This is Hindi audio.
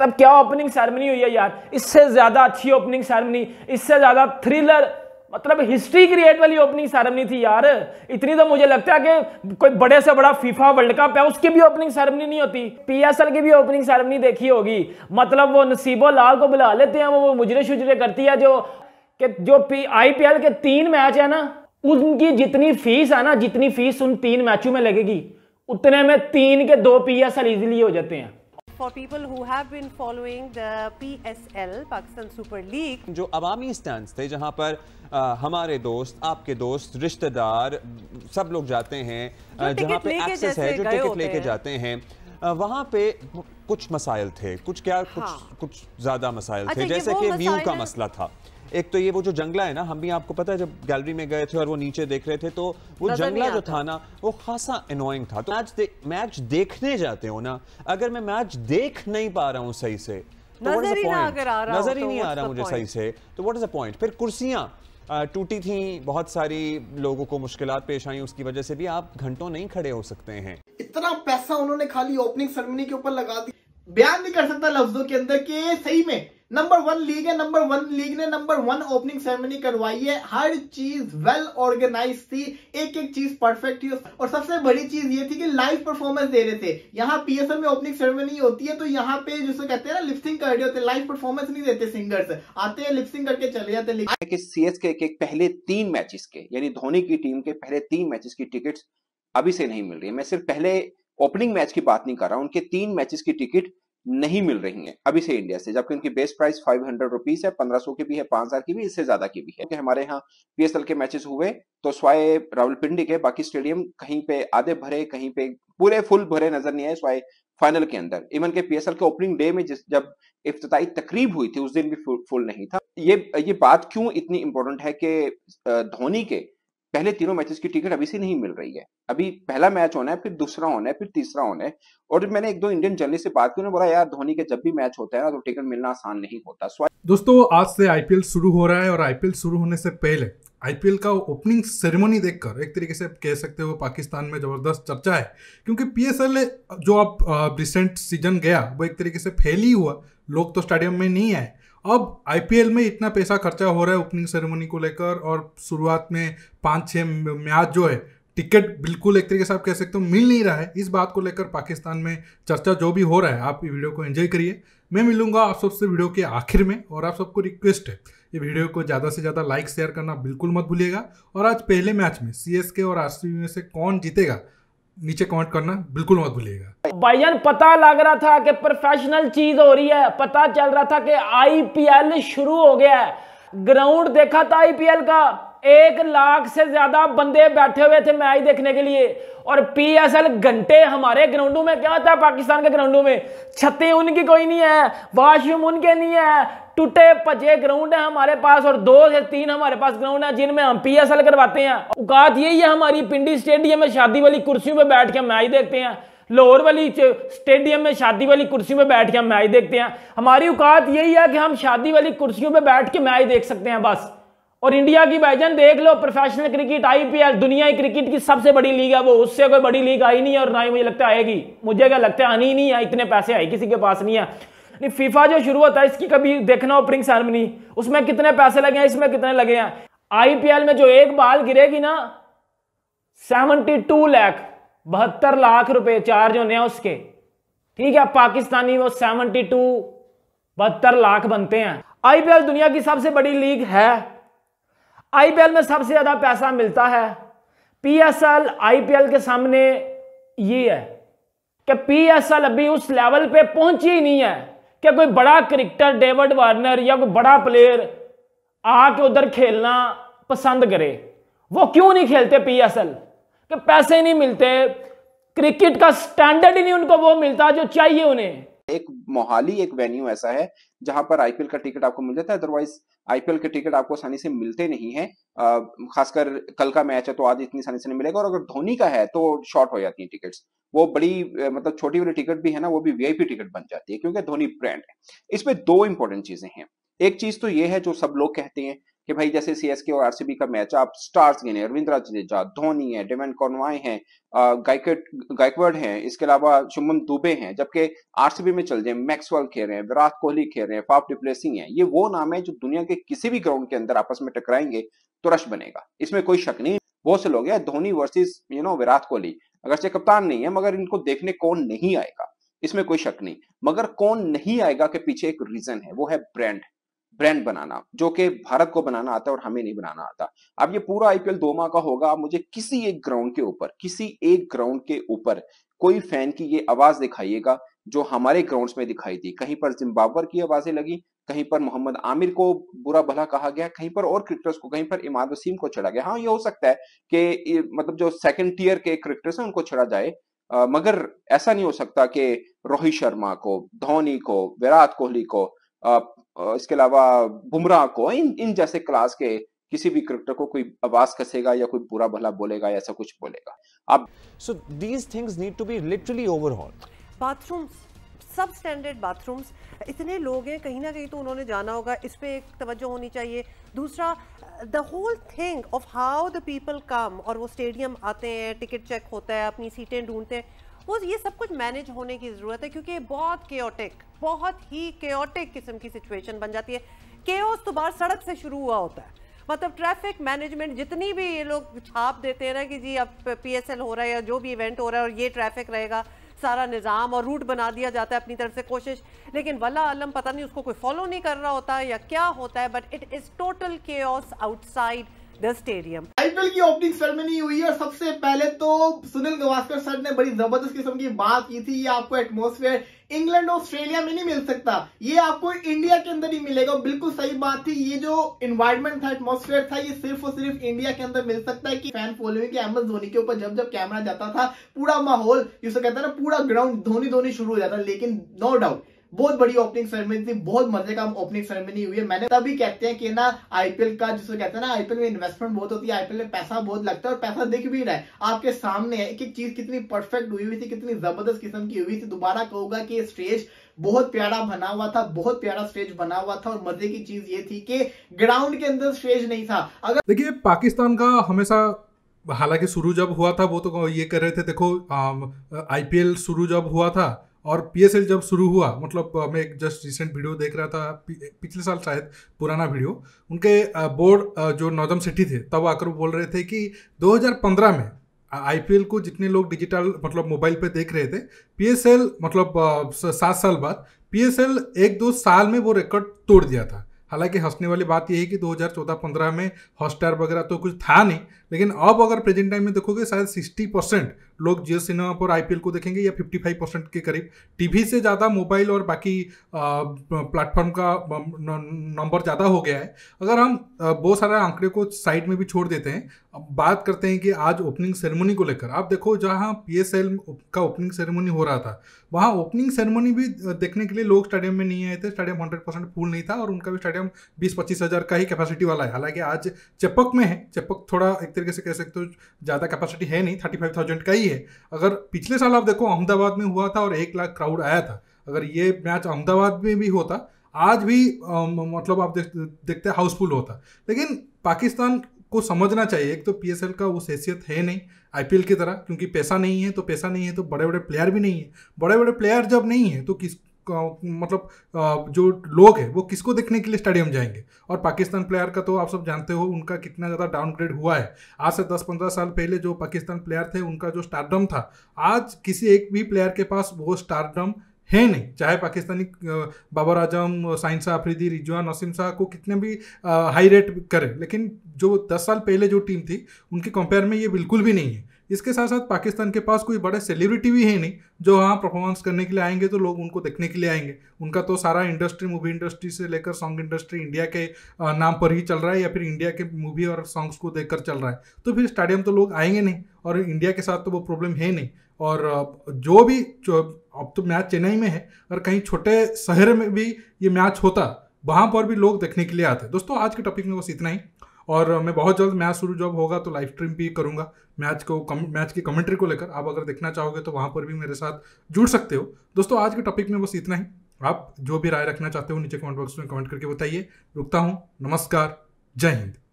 तब क्या ओपनिंग सेरेमनी हुई है यार इससे ज़्यादा अच्छी ओपनिंग सेरेमनी इससे ज़्यादा थ्रिलर मतलब हिस्ट्री क्रिएट वाली ओपनिंग सेरेमनी थी यार इतनी तो मुझे लगता है कि कोई बड़े से बड़ा फीफा वर्ल्ड कप है उसकी भी ओपनिंग सेरेमनी नहीं होती पीएसएल की भी ओपनिंग सेरेमनी देखी होगी मतलब वो नसीबो लाल को बुला लेते हैं वो वो मुजरे शुजरे करती है जो कि जो पी आईपीएल के तीन मैच है ना उनकी जितनी फीस है ना जितनी फीस उन तीन मैचों में लगेगी उतने में तीन के दो पी एस इजिली हो जाते हैं for people who have been following the PSL Pakistan super league जो अवामी स्टैंड थे जहाँ पर आ, हमारे दोस्त आपके दोस्त रिश्तेदार सब लोग जाते हैं जहाँ पे एक्सेस है जो टिकट लेके जाते हैं वहाँ पे कुछ मसाइल थे कुछ क्या हाँ। कुछ कुछ ज़्यादा मसाइल अच्छा, थे जैसे कि व्यू का मसला था एक तो ये वो जो जंगला है ना हम भी आपको पता है जब गैलरी में गए थे और वो नीचे देख रहे थे तो वो जंगला जो था ना वो खासा अनोइंग था तो मैच दे, मैच देखने जाते हो ना अगर मैं मैच देख नहीं पा रहा हूँ सही से तो नजर ही तो नहीं आ रहा मुझे सही से तो वट इज अ पॉइंट फिर कुर्सियां टूटी थी बहुत सारी लोगों को मुश्किल पेश आई उसकी वजह से भी आप घंटों नहीं खड़े हो सकते हैं इतना पैसा उन्होंने खाली ओपनिंग सेरेमनी के ऊपर लगा दी बयान नहीं कर सकता लफ्जों के अंदर के सही में नंबर वन लीग है नंबर वन लीग ने नंबर वन ओपनिंग सेरेमनी करवाई है हर चीज वेल ऑर्गेनाइज थी एक एक चीज परफेक्ट थी और सबसे बड़ी चीज ये थी कि लाइव परफॉर्मेंस दे रहे थे यहाँ पीएसएल में ओपनिंग सेरेमनी होती है तो यहाँ पे जिसे कहते हैं ना लिफ्टिंग कर रहे होते लाइव परफॉर्मेंस नहीं देते सिंगर्स आते हैं लिफ्टिंग करके चले जाते सी एस के पहले तीन मैचेस के यानी धोनी की टीम के पहले तीन मैचेस की टिकट अभी से नहीं मिल रही है मैं सिर्फ पहले ओपनिंग मैच की बात नहीं कर रहा हूं उनके तीन मैचेस की टिकट नहीं मिल रही है अभी से इंडिया से जबकि उनकी base price five hundred rupees है पंद्रह सौ की भी है पांच हजार की भी इससे ज्यादा की भी है हमारे यहाँ पीएसएल के मैचेस हुए तो स्वाय रावलपिंडी के बाकी स्टेडियम कहीं पे आधे भरे कहीं पे पूरे फुल भरे नजर नहीं आए स्वाय फाइनल के अंदर इवन के पीएसएल के ओपनिंग डे में जिस जब इफ्ताही तकरीब हुई थी उस दिन भी फुल नहीं था ये ये बात क्यों इतनी इंपॉर्टेंट है कि धोनी के पहले तीनों मैचेस की टिकट अभी से नहीं मिल रही है अभी पहला मैच होना है फिर दूसरा होना है फिर तीसरा होना है और मैंने एक दो इंडियन जर्नलिस्ट से बात की उन्होंने बोला यार धोनी के जब भी मैच होता है ना तो टिकट मिलना आसान नहीं होता दोस्तों आज से आईपीएल शुरू हो रहा है और आईपीएल शुरू होने से पहले आईपीएल का ओपनिंग सेरेमनी देखकर एक तरीके से आप कह सकते हो पाकिस्तान में ज़बरदस्त चर्चा है क्योंकि पीएसएल जो अब रिसेंट सीजन गया वो एक तरीके से फेल ही हुआ लोग तो स्टेडियम में नहीं आए अब आईपीएल में इतना पैसा खर्चा हो रहा है ओपनिंग सेरेमनी को लेकर और शुरुआत में पाँच छः मैच जो है टिकट बिल्कुल एक तरीके से आप कह सकते हो मिल नहीं रहा है इस बात को लेकर पाकिस्तान में चर्चा जो भी हो रहा है आप वीडियो को एंजॉय करिए मैं मिलूंगा आप सबसे वीडियो के आखिर में और आप सबको रिक्वेस्ट है ये वीडियो को ज़्यादा से ज़्यादा लाइक शेयर करना बिल्कुल मत भूलिएगा और आज पहले मैच में सी और आर में से कौन जीतेगा नीचे कमेंट करना बिल्कुल मत भूलिएगा भाईजान पता लग रहा था कि प्रोफेशनल चीज हो रही है पता चल रहा था कि आईपीएल शुरू हो गया है ग्राउंड देखा था आईपीएल का एक लाख से ज्यादा बंदे बैठे हुए थे मैच देखने के लिए और पीएसएल घंटे हमारे ग्राउंडों में क्या होता है पाकिस्तान के ग्राउंडों में छते उनकी कोई नहीं है वॉशरूम उनके नहीं है टूटे पचे ग्राउंड है हमारे पास और दो से तीन हमारे पास ग्राउंड है जिनमें हम पीएसएल करवाते हैं औकात यही है हमारी पिंडी स्टेडियम में शादी वाली कुर्सियों पर बैठ के मैच देखते हैं लाहौर वाली स्टेडियम में शादी वाली कुर्सी में बैठ के हम मैच देखते हैं हमारी औकात यही है कि हम शादी वाली कुर्सियों पर बैठ के मैच देख सकते हैं बस और इंडिया की भाईजान देख लो प्रोफेशनल क्रिकेट आईपीएल दुनिया की क्रिकेट की सबसे बड़ी लीग है वो उससे कोई बड़ी लीग आई नहीं है और ना ही मुझे लगता आएगी मुझे क्या लगता है आनी नहीं है इतने पैसे आए किसी के पास नहीं है नहीं फीफा जो शुरू होता है इसकी कभी देखना ओपनिंग सेरेमनी उसमें कितने पैसे लगे हैं इसमें कितने लगे हैं आईपीएल में जो एक बाल गिरेगी ना सेवनटी टू लाख बहत्तर लाख रुपए चार्ज होने हैं उसके ठीक है पाकिस्तानी वो सेवनटी टू बहत्तर लाख बनते हैं आईपीएल दुनिया की सबसे बड़ी लीग है आईपीएल में सबसे ज़्यादा पैसा मिलता है पीएसएल आईपीएल के सामने ये है कि पीएसएल अभी उस लेवल पे पहुंची ही नहीं है कि कोई बड़ा क्रिकेटर डेविड वार्नर या कोई बड़ा प्लेयर आके उधर खेलना पसंद करे वो क्यों नहीं खेलते पीएसएल कि पैसे नहीं मिलते क्रिकेट का स्टैंडर्ड ही नहीं उनको वो मिलता जो चाहिए उन्हें मोहाली एक वेन्यू ऐसा है जहां पर आईपीएल का टिकट आपको मिल जाता है अदरवाइज आईपीएल के टिकट आपको आसानी से मिलते नहीं है खासकर कल का मैच है तो आज इतनी आसानी से नहीं मिलेगा और अगर धोनी का है तो शॉर्ट हो जाती है टिकट वो बड़ी मतलब छोटी वाली टिकट भी है ना वो भी वीआईपी टिकट बन जाती है क्योंकि धोनी ब्रांड है इसमें दो इंपॉर्टेंट चीजें हैं एक चीज तो ये है जो सब लोग कहते हैं कि भाई जैसे सीएसके और आरसीबी का मैच आप स्टार्स गिने रविंद्र जडेजा धोनी है डेवन कॉनवाय हैं गायकवर्ड हैं इसके अलावा शुभम दुबे हैं जबकि आरसीबी में चल जाए मैक्सवेल खेल रहे हैं विराट कोहली खेल रहे हैं फाफ डिप्लेसिंग है ये वो नाम है जो दुनिया के किसी भी ग्राउंड के अंदर आपस में टकराएंगे तो रश बनेगा इसमें कोई शक नहीं बहुत से लोग हैं Dhoni versus you know Virat Kohli अगर से कप्तान नहीं है मगर इनको देखने कौन नहीं आएगा इसमें कोई शक नहीं मगर कौन नहीं आएगा के पीछे एक रीजन है वो है ब्रांड ब्रांड बनाना जो कि भारत को बनाना आता है और हमें नहीं बनाना आता अब ये पूरा आईपीएल दो माह का होगा मुझे किसी एक ग्राउंड के ऊपर किसी एक ग्राउंड के ऊपर कोई फैन की ये आवाज दिखाइएगा जो हमारे ग्राउंड्स में दिखाई दी कहीं पर जिम्बाब्वर की आवाजें लगी कहीं पर मोहम्मद आमिर को बुरा भला कहा गया कहीं पर और क्रिकेटर्स को कहीं पर इमाद वसीम को चढ़ा गया हाँ ये हो सकता है कि मतलब जो सेकंड टीयर के क्रिकेटर्स हैं उनको चढ़ा जाए आ, मगर ऐसा नहीं हो सकता कि रोहित शर्मा को धोनी को विराट कोहली को इसके अलावा बुमराह को इन इन जैसे क्लास के किसी भी क्रिकेटर को कोई आवाज कसेगा या कोई बुरा भला बोलेगा ऐसा कुछ बोलेगा अब so these things need to be literally overall bathrooms सब स्टैंडर्ड बाथरूम्स इतने लोग हैं कहीं ना कहीं तो उन्होंने जाना होगा इस पर एक तवज्जो होनी चाहिए दूसरा the whole thing of how the people come और वो स्टेडियम आते हैं टिकट चेक होता है अपनी सीटें ढूंढते हैं सपोज ये सब कुछ मैनेज होने की ज़रूरत है क्योंकि बहुत केओटिक बहुत ही केयटिक किस्म की सिचुएशन बन जाती है केओस तो बार सड़क से शुरू हुआ होता है मतलब ट्रैफिक मैनेजमेंट जितनी भी ये लोग छाप देते हैं ना कि जी अब पीएसएल हो रहा है या जो भी इवेंट हो रहा है और ये ट्रैफिक रहेगा सारा निज़ाम और रूट बना दिया जाता है अपनी तरफ से कोशिश लेकिन वला आलम पता नहीं उसको कोई फॉलो नहीं कर रहा होता या क्या होता है बट इट इज़ टोटल के आउटसाइड द स्टेडियम आईपीएल की ओपनिंग सेरेमनी हुई और सबसे पहले तो सुनील गवास्कर सर ने बड़ी जबरदस्त किस्म की बात की थी ये आपको एटमोस्फेयर इंग्लैंड ऑस्ट्रेलिया में नहीं मिल सकता ये आपको इंडिया के अंदर ही मिलेगा बिल्कुल सही बात थी ये जो इन्वायरमेंट था एटमोस्फेयर था ये सिर्फ और सिर्फ इंडिया के अंदर मिल सकता है कि फैन फॉलोइंग के एमएस धोनी के ऊपर जब जब कैमरा जाता था पूरा माहौल जिसे कहता है ना पूरा ग्राउंड धोनी धोनी शुरू हो जाता लेकिन नो डाउट बहुत बड़ी ओपनिंग सेरेमनी थी बहुत मजे का ओपनिंग सेरेमनी हुई है मैंने तभी कहते हैं कि ना आईपीएल का जिसको कहते हैं ना आईपीएल में इन्वेस्टमेंट बहुत होती है आईपीएल में पैसा बहुत लगता है और पैसा दिख भी रहा है आपके सामने है एक एक चीज कितनी परफेक्ट हुई हुई थी कितनी जबरदस्त किस्म की हुई थी दोबारा कहूंगा कि स्टेज बहुत प्यारा बना हुआ था बहुत प्यारा स्टेज बना हुआ था और मजे की चीज ये थी कि ग्राउंड के अंदर स्टेज नहीं था अगर देखिए पाकिस्तान का हमेशा हालांकि शुरू जब हुआ था वो तो ये कर रहे थे देखो आईपीएल शुरू जब हुआ था और पी जब शुरू हुआ मतलब मैं एक जस्ट रिसेंट वीडियो देख रहा था पिछले साल शायद पुराना वीडियो उनके बोर्ड जो नौदम सिटी थे तब आकर वो बोल रहे थे कि 2015 में आई को जितने लोग डिजिटल मतलब मोबाइल पे देख रहे थे एल मतलब सात साल बाद एल एक दो साल में वो रिकॉर्ड तोड़ दिया था हालांकि हंसने वाली बात यही है कि 2014-15 में हॉटस्टार वगैरह तो कुछ था नहीं लेकिन अब अगर प्रेजेंट टाइम में देखोगे शायद सिक्सटी परसेंट लोग जियो सिनेमा पर आई को देखेंगे या फिफ्टी फाइव परसेंट के करीब टीवी से ज़्यादा मोबाइल और बाकी प्लेटफॉर्म का नंबर ज़्यादा हो गया है अगर हम बहुत सारे आंकड़े को साइड में भी छोड़ देते हैं अब बात करते हैं कि आज ओपनिंग सेरेमनी को लेकर आप देखो जहाँ पी का ओपनिंग सेरेमनी हो रहा था वहाँ ओपनिंग सेरेमनी भी देखने के लिए लोग स्टेडियम में नहीं आए थे स्टेडियम हंड्रेड परसेंट फुल नहीं था और उनका भी स्टेडियम बीस पच्चीस हज़ार का ही कैपेसिटी वाला है हालांकि आज चेपक में है चेपक थोड़ा एक तरीके से कह सकते हो ज़्यादा कैपेसिटी है नहीं थर्टी फाइव थाउजेंड का ही है अगर पिछले साल आप देखो अहमदाबाद में हुआ था और एक लाख क्राउड आया था अगर ये मैच अहमदाबाद में भी होता आज भी आ, मतलब आप देख, देखते हैं हाउसफुल होता लेकिन पाकिस्तान को समझना चाहिए एक तो पी का वो हैसियत है नहीं आई की तरह क्योंकि पैसा नहीं है तो पैसा नहीं है तो बड़े बड़े प्लेयर भी नहीं है बड़े बड़े प्लेयर जब नहीं है तो किस मतलब जो लोग हैं वो किसको देखने के लिए स्टेडियम जाएंगे और पाकिस्तान प्लेयर का तो आप सब जानते हो उनका कितना ज़्यादा डाउनग्रेड हुआ है आज से दस पंद्रह साल पहले जो पाकिस्तान प्लेयर थे उनका जो स्टारडम था आज किसी एक भी प्लेयर के पास वो स्टारडम है नहीं चाहे पाकिस्तानी बाबर आजम साइंस अफरीदी रिजवान नसीम शाह को कितने भी हाई रेट करें लेकिन जो दस साल पहले जो टीम थी उनके कंपेयर में ये बिल्कुल भी नहीं है इसके साथ साथ पाकिस्तान के पास कोई बड़े सेलिब्रिटी भी है नहीं जो वहाँ परफॉर्मेंस करने के लिए आएंगे तो लोग उनको देखने के लिए आएंगे उनका तो सारा इंडस्ट्री मूवी इंडस्ट्री से लेकर सॉन्ग इंडस्ट्री इंडिया के नाम पर ही चल रहा है या फिर इंडिया के मूवी और सॉन्ग्स को देख चल रहा है तो फिर स्टेडियम तो लोग आएंगे नहीं और इंडिया के साथ तो वो प्रॉब्लम है नहीं और जो भी जो अब तो मैच चेन्नई में है और कहीं छोटे शहर में भी ये मैच होता वहाँ पर भी लोग देखने के लिए आते दोस्तों आज के टॉपिक में बस इतना ही और मैं बहुत जल्द मैच शुरू जब होगा तो लाइव स्ट्रीम भी करूँगा मैच को कम, मैच की कमेंट्री को लेकर आप अगर देखना चाहोगे तो वहाँ पर भी मेरे साथ जुड़ सकते हो दोस्तों आज के टॉपिक में बस इतना ही आप जो भी राय रखना चाहते हो नीचे कमेंट बॉक्स में कमेंट करके बताइए रुकता हूँ नमस्कार जय हिंद